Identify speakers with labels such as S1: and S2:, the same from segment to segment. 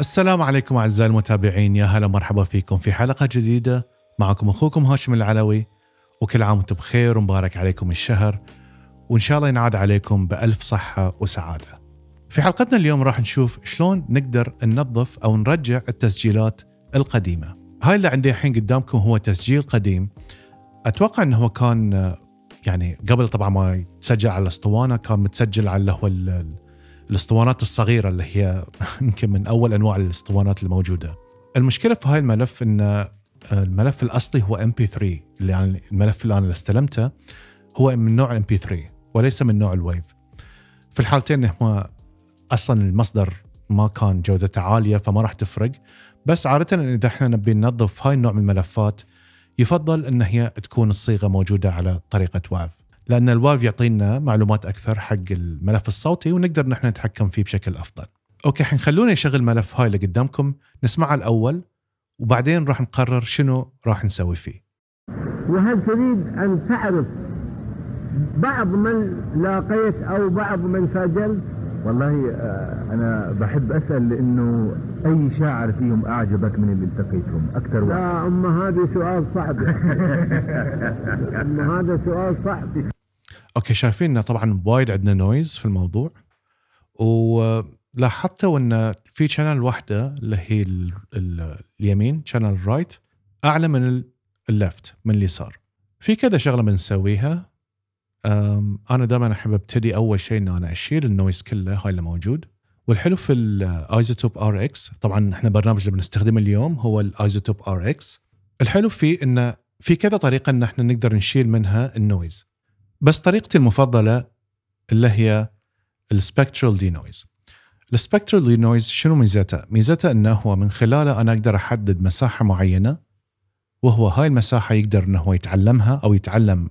S1: السلام عليكم اعزائي المتابعين يا هلا مرحبا فيكم في حلقه جديده معكم اخوكم هاشم العلوي وكل عام وانتم بخير ومبارك عليكم الشهر وان شاء الله ينعاد عليكم بالف صحه وسعاده. في حلقتنا اليوم راح نشوف شلون نقدر ننظف او نرجع التسجيلات القديمه. هاي اللي عندي الحين قدامكم هو تسجيل قديم اتوقع انه هو كان يعني قبل طبعا ما يتسجل على الاسطوانه كان متسجل على اللي هو الاسطوانات الصغيرة اللي هي يمكن من أول أنواع الاسطوانات الموجودة المشكلة في هاي الملف أن آه، الملف الأصلي هو MP3 اللي يعني الملف اللي أنا استلمته هو من نوع MP3 وليس من نوع الويف في الحالتين هما أصلا المصدر ما كان جودته عالية فما راح تفرق بس عادة إذا احنا نبي ننظف هاي النوع من الملفات يفضل أن هي تكون الصيغة موجودة على طريقة واف لان الواف يعطينا معلومات اكثر حق الملف الصوتي ونقدر نحن نتحكم فيه بشكل افضل. اوكي الحين خلونا يشغل ملف هاي اللي قدامكم نسمعه الاول وبعدين راح نقرر شنو راح نسوي فيه.
S2: وهل تريد ان تعرف بعض من لاقيت او بعض من سجلت؟ والله آه، انا بحب اسال لانه اي شاعر فيهم اعجبك من اللي التقيتهم اكثر واحد لا اما هذا سؤال صعب اما هذا سؤال صعب
S1: اوكي شايفين طبعا وايد عندنا نويز في الموضوع ولاحظتوا ان في شانل واحده اللي هي اليمين شانل الرايت اعلى من الليفت من اليسار في كذا شغله بنسويها انا دائما احب ابتدي اول شيء ان انا اشيل النويز كله هاي اللي موجود والحلو في الايزوتوب ار اكس طبعا احنا برنامج اللي بنستخدمه اليوم هو الايزوتوب ار اكس الحلو فيه انه في كذا طريقه ان احنا نقدر نشيل منها النويز بس طريقتي المفضله اللي هي السبكترال دي نويز السبكترال دي نويز شنو ميزتها؟ ميزتها انه هو من خلاله انا اقدر احدد مساحه معينه وهو هاي المساحه يقدر انه هو يتعلمها او يتعلم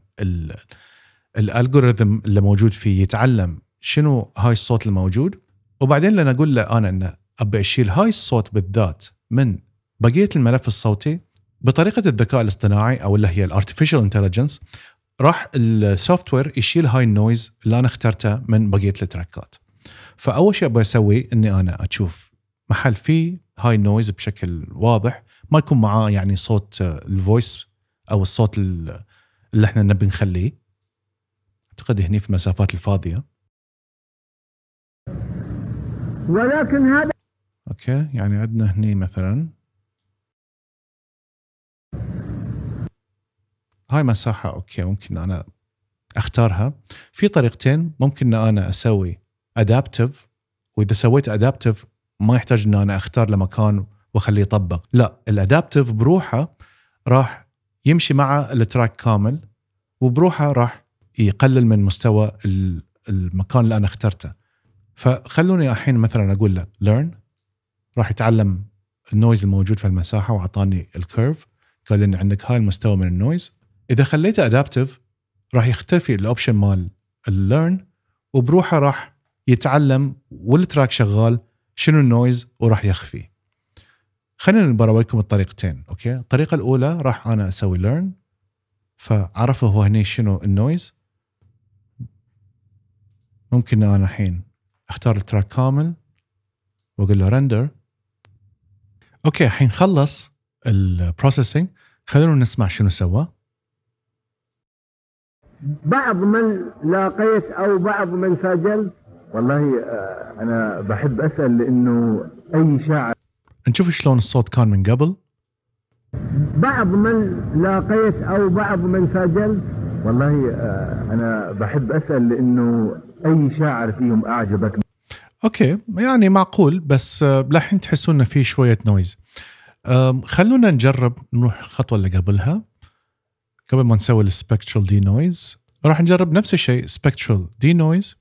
S1: الألغوريثم اللي موجود فيه يتعلم شنو هاي الصوت الموجود وبعدين لان اقول له انا انه ابي اشيل هاي الصوت بالذات من بقيه الملف الصوتي بطريقه الذكاء الاصطناعي او اللي هي الارتفيشال انتليجنس راح السوفت وير يشيل هاي النويز اللي انا اخترته من بقيه التراكات فاول شيء ابغى اسوي اني انا اشوف محل فيه هاي النويز بشكل واضح ما يكون معاه يعني صوت آه، الفويس او الصوت اللي احنا نبي نخليه اعتقد هني في المسافات الفاضيه
S2: ولكن هذا
S1: اوكي يعني عندنا هني مثلا هاي مساحه اوكي ممكن انا اختارها في طريقتين ممكن انا اسوي ادابتيف واذا سويت ادابتيف ما يحتاج ان انا اختار لمكان واخليه يطبق لا الادابتيف بروحه راح يمشي مع التراك كامل وبروحه راح يقلل من مستوى المكان اللي انا اخترته فخلوني الحين مثلا اقول له ليرن راح يتعلم النويز الموجود في المساحه واعطاني الكيرف قال لي عندك هاي المستوى من النويز اذا خليته ادابتيف راح يختفي الاوبشن مال الليرن وبروحه راح يتعلم والتراك شغال شنو النويز وراح يخفي خلينا نبرويكم الطريقتين اوكي الطريقه الاولى راح انا اسوي ليرن فعرفه هو هني شنو النويز ممكن انا الحين اختار التراك كامل واقول له رندر اوكي الحين خلص البروسيسنج خلونا نسمع شنو سوى
S2: بعض من لاقيت أو بعض من ساجلت والله آه، أنا بحب أسأل لأنه أي شاعر
S1: نشوف شلون الصوت كان من قبل
S2: بعض من لاقيت أو بعض من ساجلت والله آه، أنا بحب أسأل لأنه أي شاعر فيهم أعجبك
S1: اوكي يعني معقول بس آه، لحين تحسون انه في شويه نويز خلونا نجرب نروح الخطوه اللي قبلها قبل ما نسوي السبكترال دي نويز راح نجرب نفس الشيء سبكترال دي نويز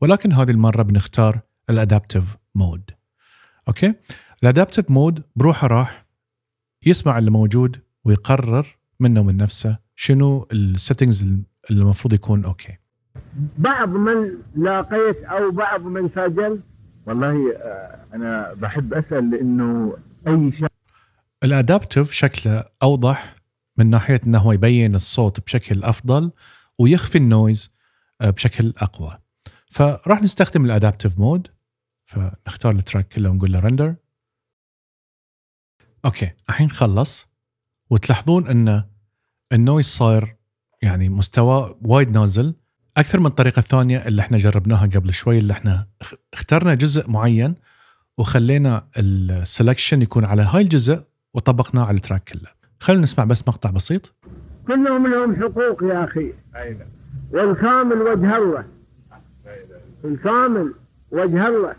S1: ولكن هذه المره بنختار الادابتيف مود اوكي الادابتيف مود بروحه راح يسمع اللي موجود ويقرر منه ومن نفسه شنو السيتنجز اللي المفروض يكون اوكي
S2: بعض من لاقيت او بعض من سجل والله آه، انا بحب اسال لانه اي شيء
S1: الادابتيف شكله اوضح من ناحيه انه هو يبين الصوت بشكل افضل ويخفي النويز آه، بشكل اقوى فراح نستخدم الادابتيف مود فنختار التراك كله ونقول له رندر اوكي الحين خلص وتلاحظون ان النويز صاير يعني مستوى وايد نازل اكثر من الطريقه الثانيه اللي احنا جربناها قبل شوي اللي احنا اخترنا جزء معين وخلينا السلكشن يكون على هاي الجزء وطبقناه على التراك كله خلينا نسمع بس مقطع بسيط
S2: كلهم لهم حقوق يا أخي والكامل وجه الله الكامل وجه الله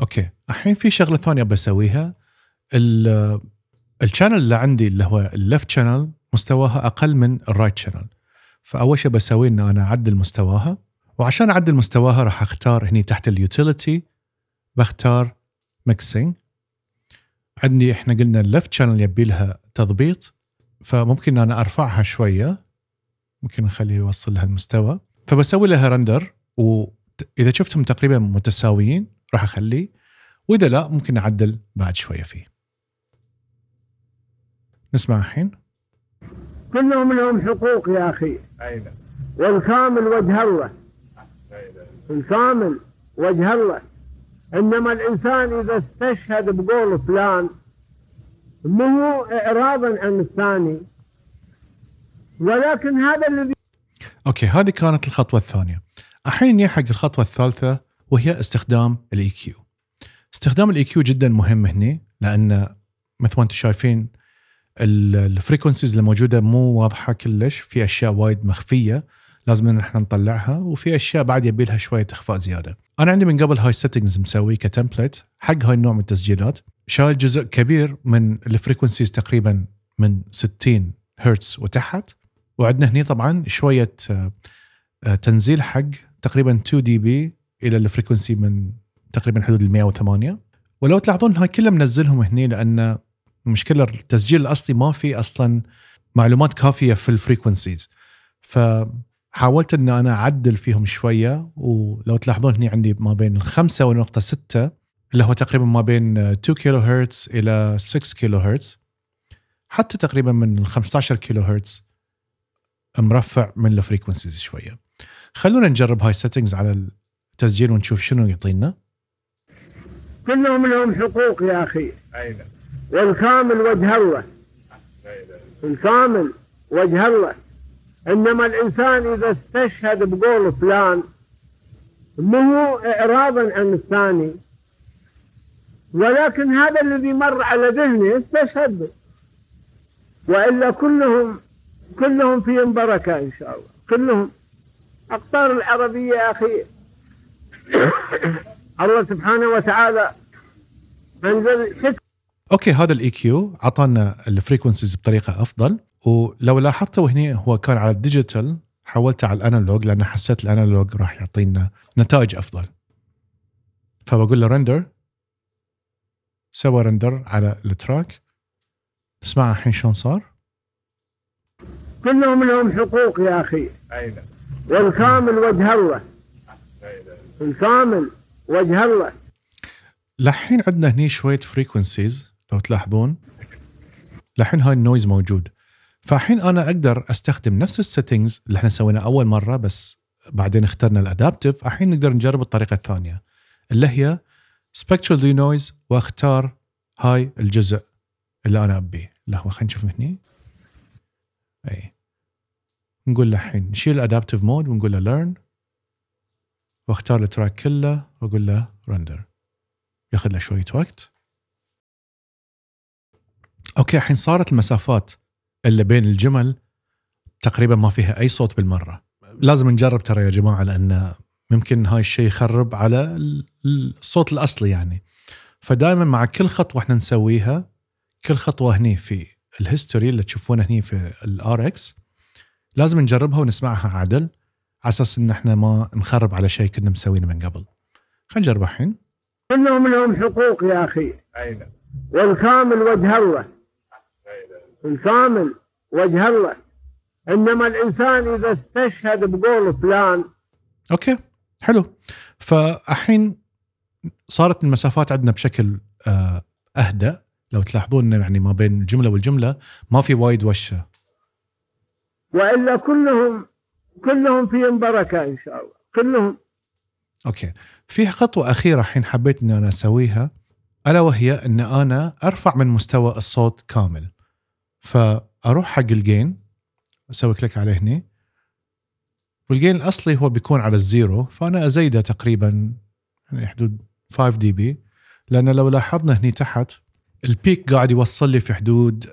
S1: اوكي الحين في شغله ثانيه بسويها ال الشانل اللي عندي اللي هو اللفت شانل مستواها اقل من الرايت شانل فاول شيء بسويه ان انا اعدل مستواها وعشان اعدل مستواها راح اختار هني تحت اليوتيليتي بختار ميكسينج عندي احنا قلنا اللفت شانل يبي لها التضبيط فممكن انا ارفعها شويه ممكن اخليه يوصل لها المستوى فبسوي لها رندر واذا شفتهم تقريبا متساويين راح اخليه واذا لا ممكن اعدل بعد شويه
S2: فيه نسمع الحين كلهم لهم حقوق يا اخي ايوه نعم. والكامل وجه الله أيوة. نعم. الكامل وجه الله انما الانسان اذا استشهد بقول فلان مو إعراضا عن الثاني ولكن هذا الذي
S1: أوكي هذه كانت الخطوة الثانية الحين نيجي حق الخطوة الثالثة وهي استخدام الاي كيو e استخدام الاي كيو e جدا مهم هنا لان مثل ما انتم شايفين الفريكونسيز الموجوده مو واضحه كلش في اشياء وايد مخفيه لازم ان احنا نطلعها وفي اشياء بعد يبي لها شويه اخفاء زياده انا عندي من قبل هاي سيتنجز مسوي كتمبلت حق هاي النوع من التسجيلات شال جزء كبير من الفريكونسيز تقريبا من 60 هرتز وتحت وعندنا هنا طبعا شويه آه، آه، تنزيل حق تقريبا 2 دي بي الى الفريكونسي من تقريبا حدود ال 108 ولو تلاحظون هاي كلها منزلهم هني لان المشكله التسجيل الاصلي ما في اصلا معلومات كافيه في الفريكونسيز فحاولت ان انا اعدل فيهم شويه ولو تلاحظون هني عندي ما بين الخمسه ونقطه سته اللي هو تقريبا ما بين 2 كيلو هرتز الى 6 كيلو هرتز حتى تقريبا من 15 كيلو هرتز مرفع من الفريكونسيز شويه خلونا نجرب هاي السيتنجز على التسجيل ونشوف شنو يعطينا
S2: كلهم لهم حقوق يا اخي أيضا. نعم. والكامل وجه الله أيضا. نعم. الكامل وجه الله انما الانسان اذا استشهد بقول فلان مو اعراضا عن الثاني ولكن هذا الذي مر على ذهني استشهد والا كلهم كلهم فيهم بركه ان شاء الله كلهم اقطار العربيه يا اخي الله سبحانه وتعالى انزل
S1: اوكي هذا الاي كيو e اعطانا الفريكونسيز بطريقه افضل ولو لاحظتوا هنا هو كان على الديجيتال حولته على الانالوج لان حسيت الانالوج راح يعطينا نتائج افضل فبقول له رندر سوى رندر على التراك اسمع الحين شلون صار
S2: كلهم لهم حقوق يا اخي والكامل وجه الله الكامل وجه الله
S1: لحين عندنا هني شويه فريكونسيز لو تلاحظون لحين هاي النويز موجود فالحين انا اقدر استخدم نفس السيتنجز اللي احنا سويناها اول مره بس بعدين اخترنا الادابتيف الحين نقدر نجرب الطريقه الثانيه اللي هي سبكترال دي نويز واختار هاي الجزء اللي انا ابيه لا خلينا نشوف هني اي نقول له الحين نشيل الادابتيف مود ونقول له ليرن واختار التراك كله واقول له رندر ياخذ له شويه وقت اوكي الحين صارت المسافات اللي بين الجمل تقريبا ما فيها اي صوت بالمره لازم نجرب ترى يا جماعه لان ممكن هاي الشيء يخرب على الصوت الاصلي يعني فدائما مع كل خطوه احنا نسويها كل خطوه هني في الهيستوري اللي تشوفونه هني في الار اكس لازم نجربها ونسمعها عدل على اساس ان احنا ما نخرب على شيء كنا مسوينه من قبل
S2: خلينا نجرب الحين كلهم لهم حقوق يا اخي أينا. نعم. والكامل وجه الله الكامل وجه الله انما الانسان اذا استشهد بقول فلان اوكي
S1: حلو فالحين صارت المسافات عندنا بشكل آه، اهدى لو تلاحظون يعني ما بين الجمله والجمله ما في وايد وشه
S2: والا كلهم كلهم فيهم بركه ان شاء الله كلهم
S1: اوكي في خطوه اخيره الحين حبيت ان انا اسويها الا وهي ان انا ارفع من مستوى الصوت كامل فاروح حق الجين اسوي كليك عليه هني والجين الاصلي هو بيكون على الزيرو فانا ازيده تقريبا يعني حدود 5 دي بي لان لو لاحظنا هني تحت البيك قاعد يوصل لي في حدود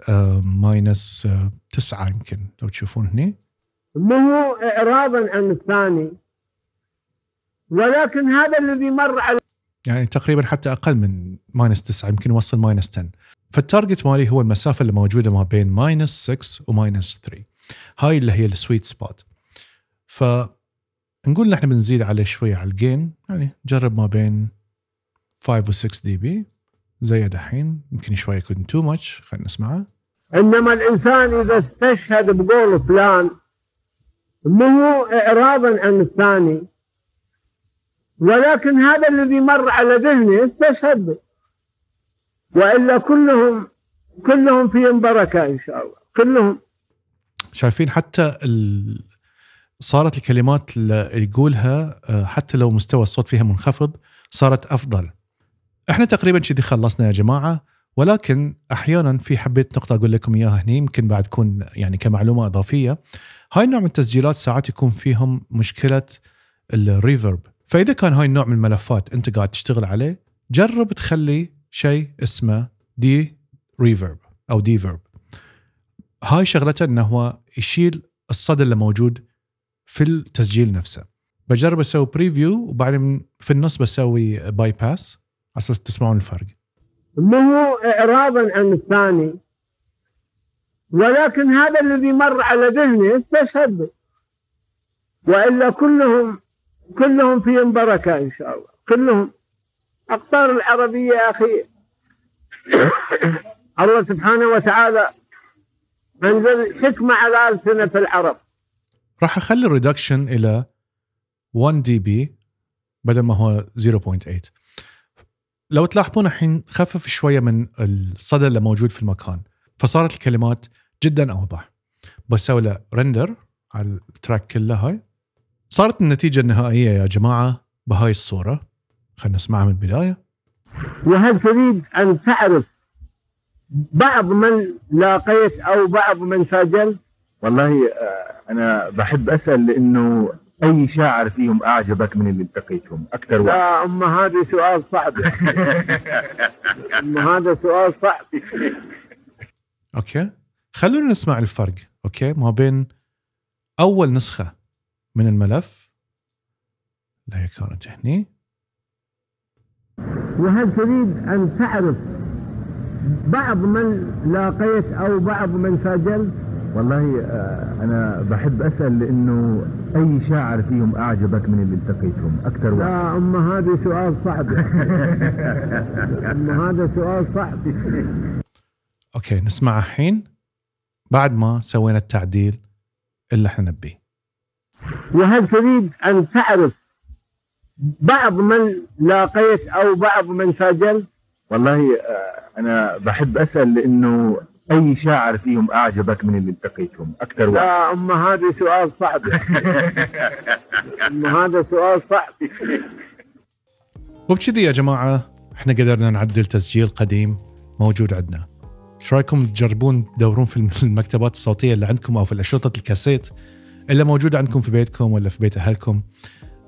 S1: ماينس آه، آه، 9 يمكن لو تشوفون
S2: هني ما هو اعراضا عن الثاني ولكن هذا الذي مر على
S1: يعني تقريبا حتى اقل من ماينس 9 يمكن يوصل ماينس 10 فالتارجت مالي هو المسافه اللي موجوده ما بين ماينس 6 وماينس 3 هاي اللي هي السويت سبوت فنقول نحن بنزيد عليه شوي على الجين يعني جرب ما بين 5 و 6 دي بي زي دحين يمكن
S2: شوي يكون تو ماتش خلينا نسمعه انما الانسان اذا استشهد بقول فلان منه اعراضا عن الثاني ولكن هذا الذي مر على ذهنه استشهد به والا كلهم كلهم فيهم بركه ان شاء الله كلهم
S1: شايفين حتى ال صارت الكلمات اللي يقولها آه، حتى لو مستوى الصوت فيها منخفض صارت افضل. احنا تقريبا كذي خلصنا يا جماعه ولكن احيانا في حبيت نقطه اقول لكم اياها هني يمكن بعد تكون يعني كمعلومه اضافيه هاي النوع من التسجيلات ساعات يكون فيهم مشكله الريفرب فاذا كان هاي النوع من الملفات انت قاعد تشتغل عليه جرب تخلي شيء اسمه دي ريفرب او ديفرب هاي شغلته انه هو يشيل الصدى اللي موجود في التسجيل نفسه بجرب اسوي بريفيو وبعدين في النص بسوي باي باس على اساس تسمعون الفرق
S2: ما هو اعراضا عن الثاني ولكن هذا الذي مر على ذهني استشهد والا كلهم كلهم فيهم بركه ان شاء الله كلهم اقطار العربيه يا اخي الله سبحانه وتعالى انزل حكمه على السنه العرب
S1: راح اخلي الريدكشن الى 1 دي بي بدل ما هو 0.8 لو تلاحظون الحين خفف شويه من الصدى اللي موجود في المكان فصارت الكلمات جدا اوضح بسوي له رندر على التراك كله هاي صارت النتيجة النهائية يا جماعة بهاي
S2: الصورة خلينا نسمعها من البداية وهل تريد أن تعرف بعض من لاقيت أو بعض من سجلت والله آه، انا بحب اسال لانه اي شاعر فيهم اعجبك من اللي التقيتهم اكثر واحد لا اما هذا سؤال صعب اما هذا سؤال صعب
S1: اوكي خلونا نسمع الفرق اوكي ما بين اول نسخه من الملف اللي هي كانت
S2: هني وهل تريد ان تعرف بعض من لاقيت او بعض من سجلت والله آه، أنا بحب أسأل لأنه أي شاعر فيهم أعجبك من اللي التقيتهم أكثر واحد لا أما هذا سؤال صعب أما هذا سؤال صعب
S1: أوكي نسمع الحين بعد ما سوينا التعديل اللي احنا نبيه
S2: وهل تريد أن تعرف بعض من لاقيت أو بعض من سجلت والله آه، أنا بحب أسأل لأنه أي شاعر فيهم أعجبك من اللي التقيتهم أكثر واحد؟ لا أما هذا سؤال صعب أما هذا سؤال صعب
S1: وبكذي يا جماعة احنا قدرنا نعدل تسجيل قديم موجود عندنا ايش رايكم تجربون تدورون في المكتبات الصوتيه اللي عندكم او في الاشرطه الكاسيت اللي موجوده عندكم في بيتكم ولا في بيت اهلكم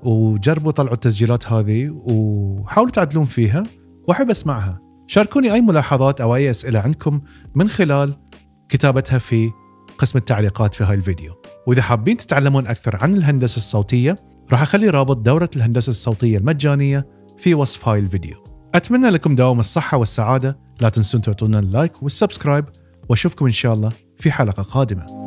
S1: وجربوا طلعوا التسجيلات هذه وحاولوا تعدلون فيها واحب اسمعها شاركوني أي ملاحظات أو أي أسئلة عندكم من خلال كتابتها في قسم التعليقات في هاي الفيديو وإذا حابين تتعلمون أكثر عن الهندسة الصوتية راح أخلي رابط دورة الهندسة الصوتية المجانية في وصف هاي الفيديو أتمنى لكم دوام الصحة والسعادة لا تنسون تعطونا اللايك والسبسكرايب وأشوفكم إن شاء الله في حلقة قادمة